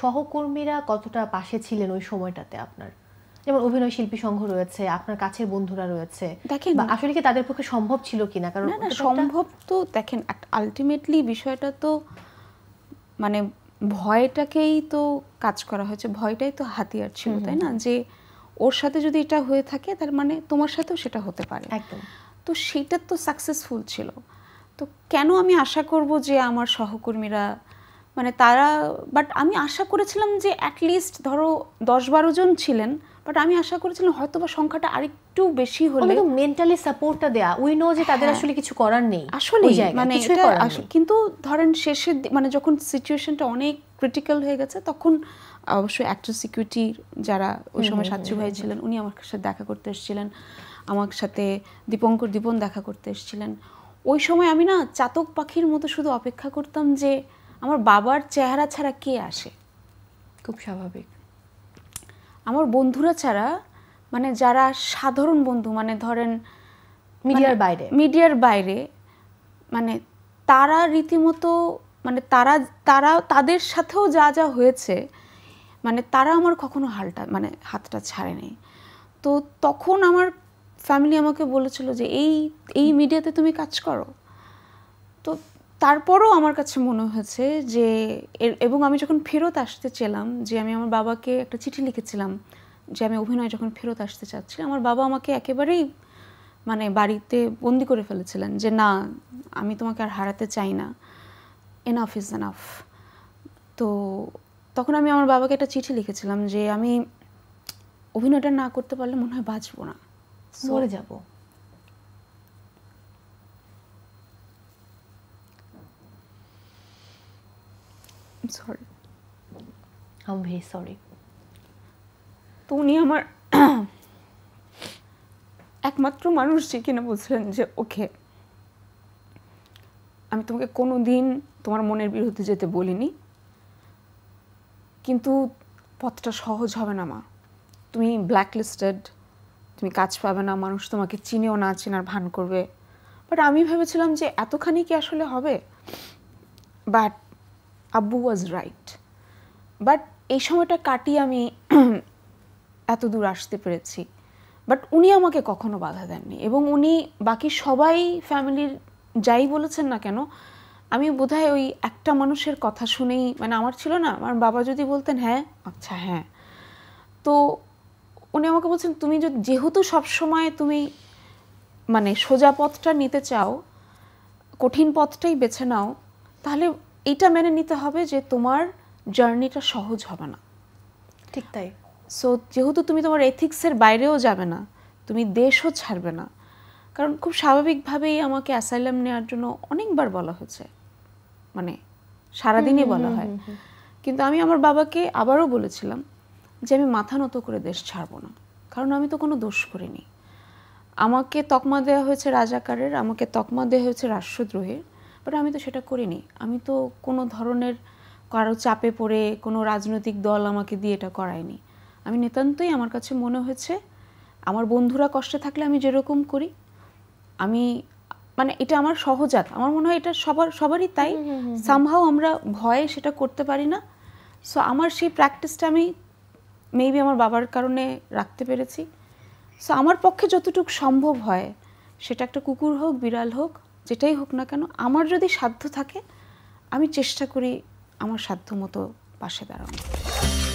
সহকর্মীরা কতটা পাশে ছিলেন ওই সময়টাতে আপনার যেমন অভিনয় শিল্পী সংঘ রয়েছে আপনার কাছের বন্ধুরা রয়েছে দেখেন আসলে কি তাদের পক্ষে সম্ভব ছিল কিনা কারণ সম্ভব তো দেখেন আলটিমেটলি বিষয়টা তো মানে ভয়টাকেই তো কাজ করা হয়েছে ভয়টাই তো হাতিয়ার ছিল তাই না যে ওর সাথে যদি এটা হয়ে থাকে তার মানে তোমার সাথেও সেটা হতে পারে একদম তো সেটা তো সাকসেসফুল ছিল তো কেন আমি আশা করব যে আমার সহকর্মীরা মানে তারা বাট আমি আশা করেছিলাম যে অ্যাটলিস্ট ধরো দশ বারো জন ছিলেন বাট আমি আশা করেছিলাম হয়তো বা সংখ্যাটা আরেকটু বেশি হলে মেন্টালি সাপোর্টটা দেয়া উই নো যে তাদের হ্যাঁ। আসলে কিছু করার নেই আসলে মানে কিন্তু ধরেন শেষের মানে যখন সিচুয়েশনটা অনেক ক্রিটিক্যাল হয়ে গেছে তখন অবশ্যই অ্যাক্টর সিকিউরিটি যারা ওই সময় সাচ্চু ভাই ছিলেন উনি আমার সাথে দেখা করতে এসেছিলেন আমার সাথে দীপঙ্কর দীপন দেখা করতে এসেছিলেন ওই সময় আমি না চাতক পাখির মতো শুধু অপেক্ষা করতাম যে আমার বাবার চেহারা ছাড়া কে আসে খুব স্বাভাবিক আমার বন্ধুরা ছাড়া মানে যারা সাধারণ বন্ধু মানে ধরেন মিডিয়ার মানে বাইরে মিডিয়ার বাইরে মানে তারা রীতিমতো মানে তারা তারা তাদের সাথেও যা যা হয়েছে মানে তারা আমার কখনো হালটা মানে হাতটা ছাড়ে নেই তো তখন আমার ফ্যামিলি আমাকে বলেছিল যে এই এই মিডিয়াতে তুমি কাজ করো তো তারপরও আমার কাছে মনে হয়েছে যে এবং আমি যখন ফেরত আসতে চেলাম যে আমি আমার বাবাকে একটা চিঠি লিখেছিলাম যে আমি অভিনয় যখন ফেরত আসতে চাচ্ছি আমার বাবা আমাকে একেবারেই মানে বাড়িতে বন্দি করে ফেলেছিলেন যে না আমি তোমাকে আর হারাতে চাই না এনাফ ইজ এনাফ তো তখন আমি আমার বাবাকে একটা চিঠি লিখেছিলাম যে আমি অভিনয়টা না করতে পারলে মনে হয় বাঁচবো না সরে যাবো সরি sorry. I'm সরি তো উনি আমার একমাত্র মানুষ যে কিনা বলছিলেন যে ওকে আমি তোমাকে কোনো দিন তোমার মনের বিরুদ্ধে যেতে বলিনি কিন্তু পথটা সহজ হবে না মা তুমি ব্ল্যাকলিস্টেড তুমি কাজ পাবে না মানুষ তোমাকে চিনেও না চেনার ভান করবে বাট আমি ভেবেছিলাম যে এতখানি কি আসলে হবে বাট আব্বু ওয়াজ রাইট বাট এই সময়টা কাটিয়ে আমি এত দূর আসতে পেরেছি বাট উনি আমাকে কখনো বাধা দেননি এবং উনি বাকি সবাই ফ্যামিলির যাই বলেছেন না কেন আমি বোধহয় ওই একটা মানুষের কথা শুনেই মানে আমার ছিল না আমার বাবা যদি বলতেন হ্যাঁ আচ্ছা হ্যাঁ তো উনি আমাকে বলছেন তুমি যদি যেহেতু সবসময় তুমি মানে সোজা পথটা নিতে চাও কঠিন পথটাই বেছে নাও তাহলে এটা মেনে নিতে হবে যে তোমার জার্নিটা সহজ হবে না ঠিক তাই সো যেহেতু তুমি তোমার এথিক্সের বাইরেও যাবে না তুমি দেশও ছাড়বে না কারণ খুব স্বাভাবিকভাবেই আমাকে অ্যাসাইলাম নেওয়ার জন্য অনেকবার বলা হয়েছে মানে সারাদিনই বলা হয় কিন্তু আমি আমার বাবাকে আবারও বলেছিলাম যে আমি মাথা নত করে দেশ ছাড়বো না কারণ আমি তো কোনো দোষ করিনি আমাকে তকমা দেওয়া হয়েছে রাজাকারের আমাকে তকমা দেওয়া হয়েছে রাষ্ট্রদ্রোহের বাট আমি তো সেটা করিনি আমি তো কোনো ধরনের কারো চাপে পড়ে কোনো রাজনৈতিক দল আমাকে দিয়ে এটা করায়নি আমি নিতান্তই আমার কাছে মনে হয়েছে আমার বন্ধুরা কষ্টে থাকলে আমি যেরকম করি আমি মানে এটা আমার সহজাত আমার মনে হয় এটা সবার সবারই তাই সামহাও আমরা ভয়ে সেটা করতে পারি না সো আমার সেই প্র্যাকটিসটা আমি মেবি আমার বাবার কারণে রাখতে পেরেছি সো আমার পক্ষে যতটুকু সম্ভব হয় সেটা একটা কুকুর হোক বিড়াল হোক যেটাই হোক না কেন আমার যদি সাধ্য থাকে আমি চেষ্টা করি আমার সাধ্য মতো পাশে দাঁড়ানো